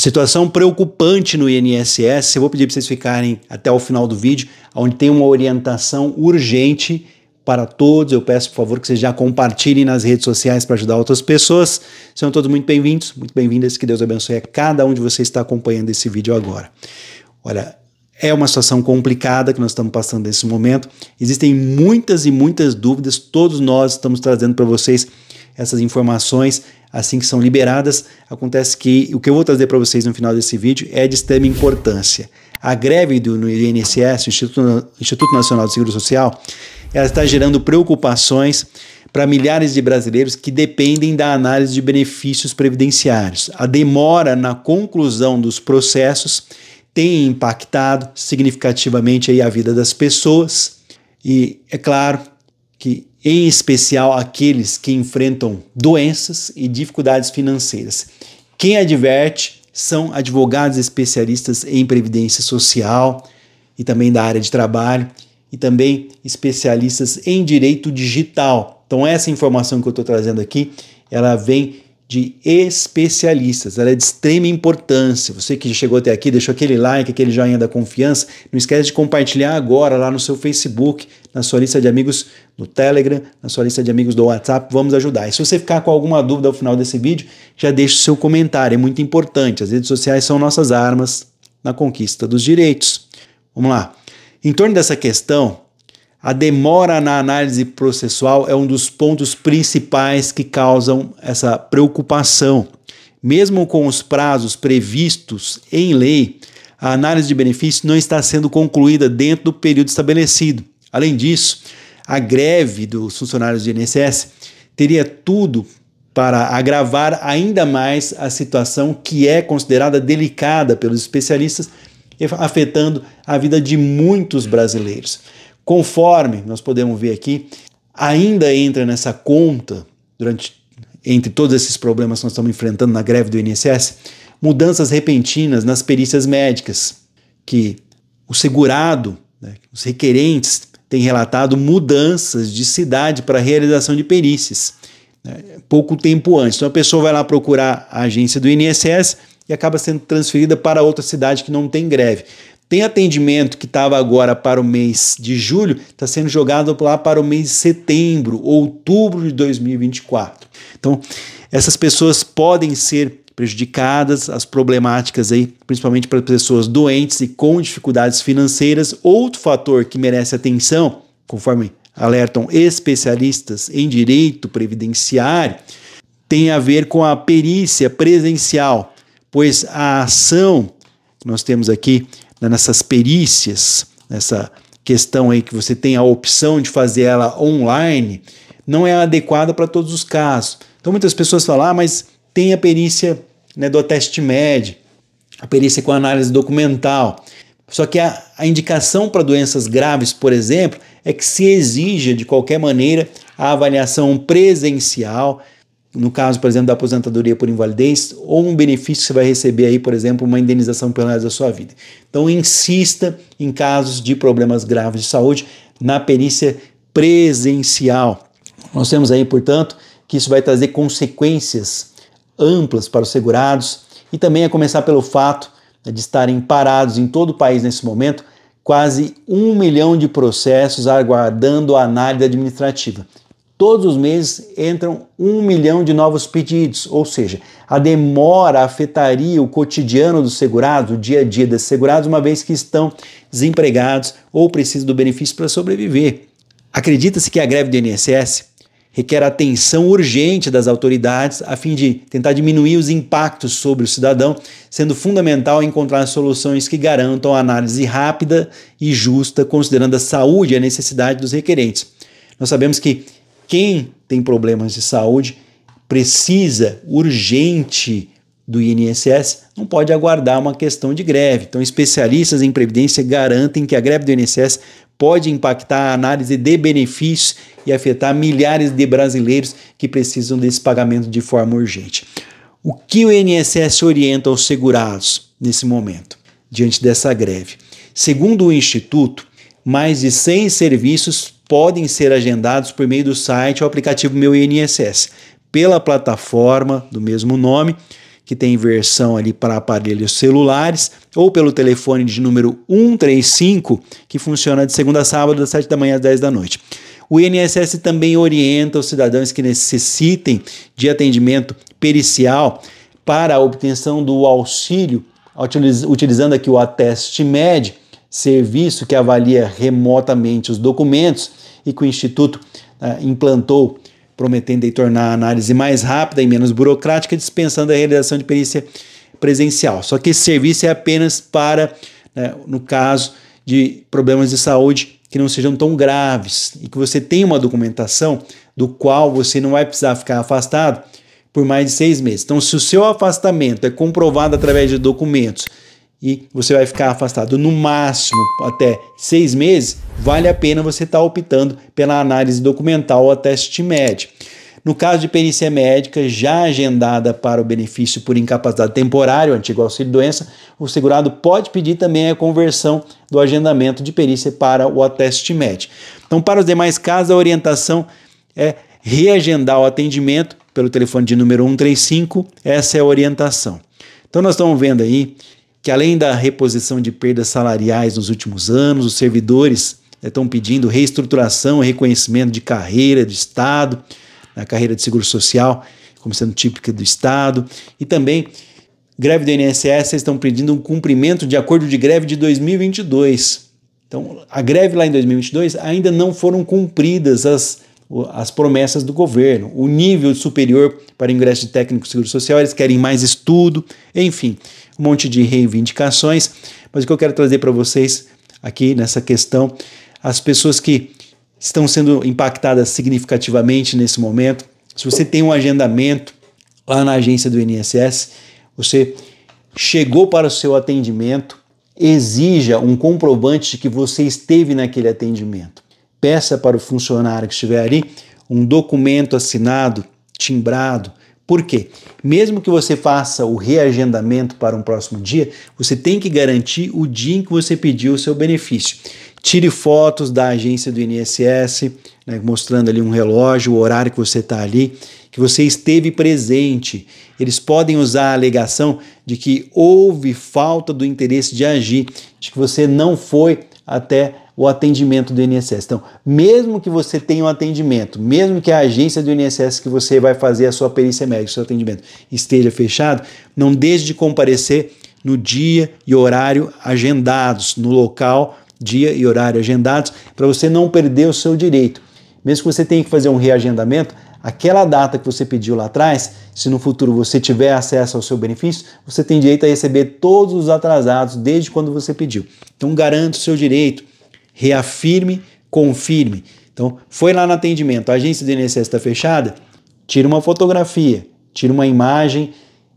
Situação preocupante no INSS. Eu vou pedir para vocês ficarem até o final do vídeo, onde tem uma orientação urgente para todos. Eu peço, por favor, que vocês já compartilhem nas redes sociais para ajudar outras pessoas. Sejam todos muito bem-vindos, muito bem-vindas. Que Deus abençoe a cada um de vocês que está acompanhando esse vídeo agora. Olha, é uma situação complicada que nós estamos passando nesse momento. Existem muitas e muitas dúvidas. Todos nós estamos trazendo para vocês essas informações assim que são liberadas. Acontece que o que eu vou trazer para vocês no final desse vídeo é de extrema importância. A greve do no INSS, Instituto, Instituto Nacional do Seguro Social, ela está gerando preocupações para milhares de brasileiros que dependem da análise de benefícios previdenciários. A demora na conclusão dos processos tem impactado significativamente aí a vida das pessoas e é claro que em especial aqueles que enfrentam doenças e dificuldades financeiras. Quem adverte são advogados especialistas em previdência social e também da área de trabalho e também especialistas em direito digital. Então essa informação que eu estou trazendo aqui, ela vem de especialistas. Ela é de extrema importância. Você que chegou até aqui, deixou aquele like, aquele joinha da confiança. Não esquece de compartilhar agora lá no seu Facebook, na sua lista de amigos no Telegram, na sua lista de amigos do WhatsApp. Vamos ajudar. E se você ficar com alguma dúvida ao final desse vídeo, já deixe o seu comentário. É muito importante. As redes sociais são nossas armas na conquista dos direitos. Vamos lá. Em torno dessa questão, a demora na análise processual é um dos pontos principais que causam essa preocupação. Mesmo com os prazos previstos em lei, a análise de benefícios não está sendo concluída dentro do período estabelecido. Além disso, a greve dos funcionários do INSS teria tudo para agravar ainda mais a situação que é considerada delicada pelos especialistas, afetando a vida de muitos brasileiros. Conforme nós podemos ver aqui, ainda entra nessa conta durante entre todos esses problemas que nós estamos enfrentando na greve do INSS, mudanças repentinas nas perícias médicas, que o segurado, né, os requerentes têm relatado mudanças de cidade para a realização de perícias né, pouco tempo antes. Então a pessoa vai lá procurar a agência do INSS e acaba sendo transferida para outra cidade que não tem greve. Tem atendimento que estava agora para o mês de julho, está sendo jogado lá para o mês de setembro, outubro de 2024. Então, essas pessoas podem ser prejudicadas, as problemáticas aí, principalmente para pessoas doentes e com dificuldades financeiras. Outro fator que merece atenção, conforme alertam especialistas em direito previdenciário, tem a ver com a perícia presencial, pois a ação que nós temos aqui né, nessas perícias, nessa questão aí que você tem a opção de fazer ela online, não é adequada para todos os casos. Então muitas pessoas falam, ah, mas tem a perícia né, do teste médio, a perícia com análise documental. Só que a, a indicação para doenças graves, por exemplo, é que se exija de qualquer maneira a avaliação presencial no caso, por exemplo, da aposentadoria por invalidez, ou um benefício que você vai receber aí, por exemplo, uma indenização pelo resto da sua vida. Então, insista em casos de problemas graves de saúde na perícia presencial. Nós temos aí, portanto, que isso vai trazer consequências amplas para os segurados e também a começar pelo fato de estarem parados em todo o país nesse momento quase um milhão de processos aguardando a análise administrativa todos os meses entram um milhão de novos pedidos, ou seja, a demora afetaria o cotidiano dos segurados, o dia a dia dos segurados, uma vez que estão desempregados ou precisam do benefício para sobreviver. Acredita-se que a greve do INSS requer atenção urgente das autoridades a fim de tentar diminuir os impactos sobre o cidadão, sendo fundamental encontrar soluções que garantam análise rápida e justa, considerando a saúde e a necessidade dos requerentes. Nós sabemos que quem tem problemas de saúde precisa urgente do INSS não pode aguardar uma questão de greve. Então, especialistas em previdência garantem que a greve do INSS pode impactar a análise de benefícios e afetar milhares de brasileiros que precisam desse pagamento de forma urgente. O que o INSS orienta aos segurados nesse momento, diante dessa greve? Segundo o Instituto, mais de 100 serviços podem ser agendados por meio do site ou aplicativo Meu INSS, pela plataforma do mesmo nome, que tem versão ali para aparelhos celulares, ou pelo telefone de número 135, que funciona de segunda a sábado, das 7 da manhã às 10 da noite. O INSS também orienta os cidadãos que necessitem de atendimento pericial para a obtenção do auxílio, utilizando aqui o ateste MED, serviço que avalia remotamente os documentos e que o Instituto né, implantou, prometendo tornar a análise mais rápida e menos burocrática, dispensando a realização de perícia presencial. Só que esse serviço é apenas para, né, no caso de problemas de saúde que não sejam tão graves e que você tenha uma documentação do qual você não vai precisar ficar afastado por mais de seis meses. Então, se o seu afastamento é comprovado através de documentos e você vai ficar afastado no máximo até seis meses, vale a pena você estar tá optando pela análise documental ou teste médio. No caso de perícia médica já agendada para o benefício por incapacidade temporária, o antigo auxílio-doença, o segurado pode pedir também a conversão do agendamento de perícia para o ateste médico. Então, para os demais casos, a orientação é reagendar o atendimento pelo telefone de número 135, essa é a orientação. Então, nós estamos vendo aí que além da reposição de perdas salariais nos últimos anos, os servidores estão né, pedindo reestruturação, reconhecimento de carreira do Estado, na né, carreira de seguro social, como sendo típica do Estado, e também greve do INSS, estão pedindo um cumprimento de acordo de greve de 2022. Então, a greve lá em 2022 ainda não foram cumpridas as as promessas do governo, o nível superior para ingresso de técnico seguro social, eles querem mais estudo, enfim, um monte de reivindicações. Mas o que eu quero trazer para vocês aqui nessa questão, as pessoas que estão sendo impactadas significativamente nesse momento, se você tem um agendamento lá na agência do INSS, você chegou para o seu atendimento, exija um comprovante de que você esteve naquele atendimento. Peça para o funcionário que estiver ali um documento assinado, timbrado. Por quê? Mesmo que você faça o reagendamento para um próximo dia, você tem que garantir o dia em que você pediu o seu benefício. Tire fotos da agência do INSS, né, mostrando ali um relógio, o horário que você está ali, que você esteve presente. Eles podem usar a alegação de que houve falta do interesse de agir, de que você não foi até o atendimento do INSS. Então, mesmo que você tenha um atendimento, mesmo que a agência do INSS que você vai fazer a sua perícia médica, seu atendimento esteja fechado, não deixe de comparecer no dia e horário agendados, no local, dia e horário agendados, para você não perder o seu direito. Mesmo que você tenha que fazer um reagendamento, aquela data que você pediu lá atrás, se no futuro você tiver acesso ao seu benefício, você tem direito a receber todos os atrasados desde quando você pediu. Então garanta o seu direito, reafirme, confirme. Então, foi lá no atendimento, a agência do INSS está fechada, tira uma fotografia, tira uma imagem,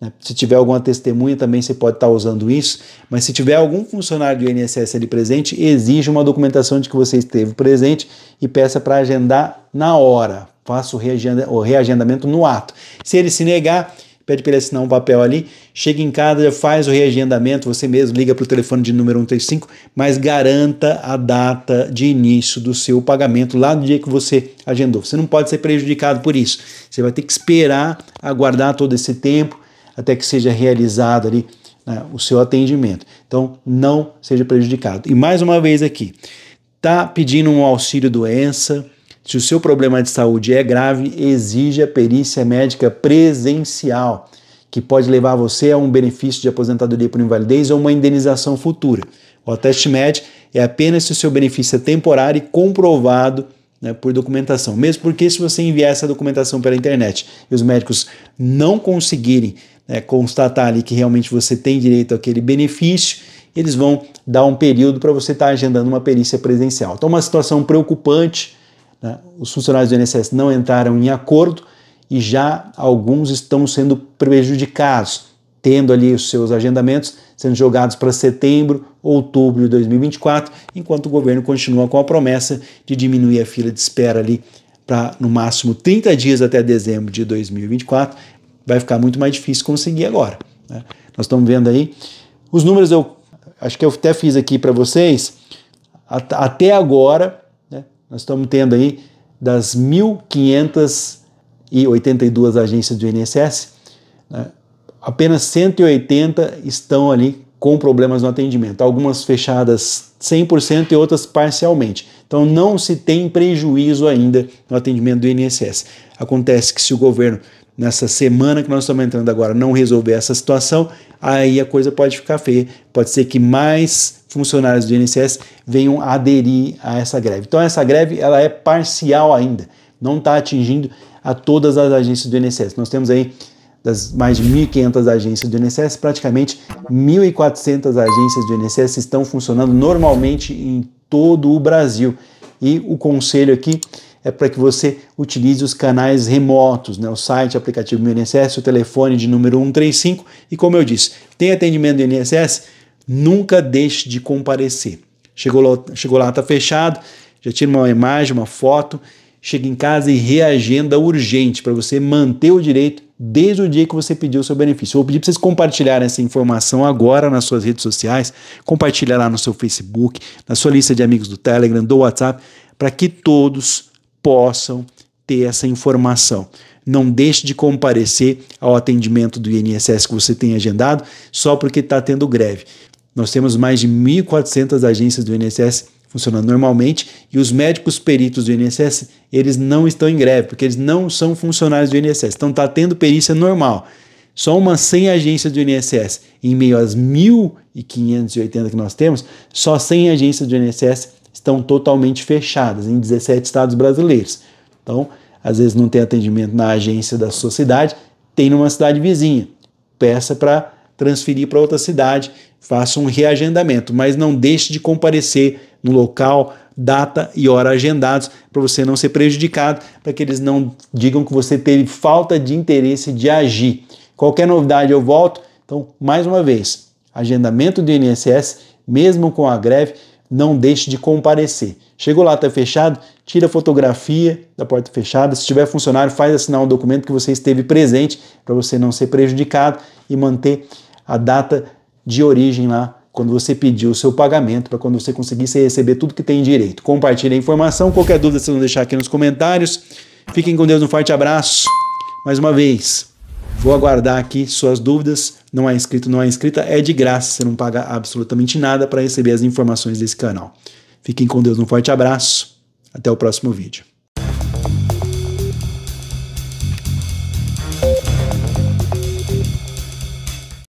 né? se tiver alguma testemunha, também você pode estar tá usando isso. Mas se tiver algum funcionário do INSS ali presente, exija uma documentação de que você esteve presente e peça para agendar na hora faça o reagenda, o reagendamento no ato. Se ele se negar, pede para ele assinar um papel ali, chega em casa, faz o reagendamento, você mesmo liga para o telefone de número 135, mas garanta a data de início do seu pagamento lá no dia que você agendou. Você não pode ser prejudicado por isso. Você vai ter que esperar, aguardar todo esse tempo até que seja realizado ali né, o seu atendimento. Então, não seja prejudicado. E mais uma vez aqui, tá pedindo um auxílio doença, se o seu problema de saúde é grave, exija perícia médica presencial, que pode levar você a um benefício de aposentadoria por invalidez ou uma indenização futura. O teste médico é apenas se o seu benefício é temporário e comprovado né, por documentação. Mesmo porque se você enviar essa documentação pela internet e os médicos não conseguirem né, constatar ali que realmente você tem direito àquele benefício, eles vão dar um período para você estar tá agendando uma perícia presencial. Então, uma situação preocupante né? Os funcionários do INSS não entraram em acordo e já alguns estão sendo prejudicados, tendo ali os seus agendamentos sendo jogados para setembro, outubro de 2024, enquanto o governo continua com a promessa de diminuir a fila de espera ali para no máximo 30 dias até dezembro de 2024. Vai ficar muito mais difícil conseguir agora. Né? Nós estamos vendo aí os números. Eu acho que eu até fiz aqui para vocês. Até agora, nós estamos tendo aí das 1.582 agências do INSS, né, apenas 180 estão ali com problemas no atendimento, algumas fechadas 100% e outras parcialmente. Então não se tem prejuízo ainda no atendimento do INSS. Acontece que se o governo nessa semana que nós estamos entrando agora não resolver essa situação, aí a coisa pode ficar feia. Pode ser que mais funcionários do INSS venham aderir a essa greve. Então essa greve ela é parcial ainda, não está atingindo a todas as agências do INSS. Nós temos aí das mais de 1.500 agências do INSS, praticamente 1.400 agências do INSS estão funcionando normalmente em todo o Brasil. E o conselho aqui é para que você utilize os canais remotos, né? o site, aplicativo do INSS, o telefone de número 135 e, como eu disse, tem atendimento do INSS, nunca deixe de comparecer. Chegou lá, chegou lá, tá fechado, já tira uma imagem, uma foto, chega em casa e reagenda urgente para você manter o direito desde o dia que você pediu o seu benefício. Eu vou pedir para vocês compartilharem essa informação agora nas suas redes sociais, compartilhar lá no seu Facebook, na sua lista de amigos do Telegram, do WhatsApp, para que todos possam ter essa informação. Não deixe de comparecer ao atendimento do INSS que você tem agendado só porque está tendo greve. Nós temos mais de 1.400 agências do INSS funcionando normalmente e os médicos peritos do INSS, eles não estão em greve, porque eles não são funcionários do INSS. Então está tendo perícia normal. Só umas 100 agências do INSS, em meio às 1.580 que nós temos, só 100 agências do INSS estão totalmente fechadas em 17 estados brasileiros. Então, às vezes não tem atendimento na agência da sua cidade, tem numa cidade vizinha. Peça para transferir para outra cidade, faça um reagendamento, mas não deixe de comparecer no local, data e hora agendados para você não ser prejudicado, para que eles não digam que você teve falta de interesse de agir. Qualquer novidade eu volto. Então, mais uma vez, agendamento do INSS, mesmo com a greve, não deixe de comparecer. Chegou lá, está fechado, tira a fotografia da porta fechada. Se tiver funcionário, faz assinar um documento que você esteve presente para você não ser prejudicado e manter a data de origem lá quando você pedir o seu pagamento, para quando você conseguir você receber tudo que tem direito. Compartilhe a informação. Qualquer dúvida, vocês vão deixar aqui nos comentários. Fiquem com Deus, um forte abraço. Mais uma vez. Vou aguardar aqui suas dúvidas. Não é inscrito, não é inscrita, é de graça, você não paga absolutamente nada para receber as informações desse canal. Fiquem com Deus, um forte abraço. Até o próximo vídeo.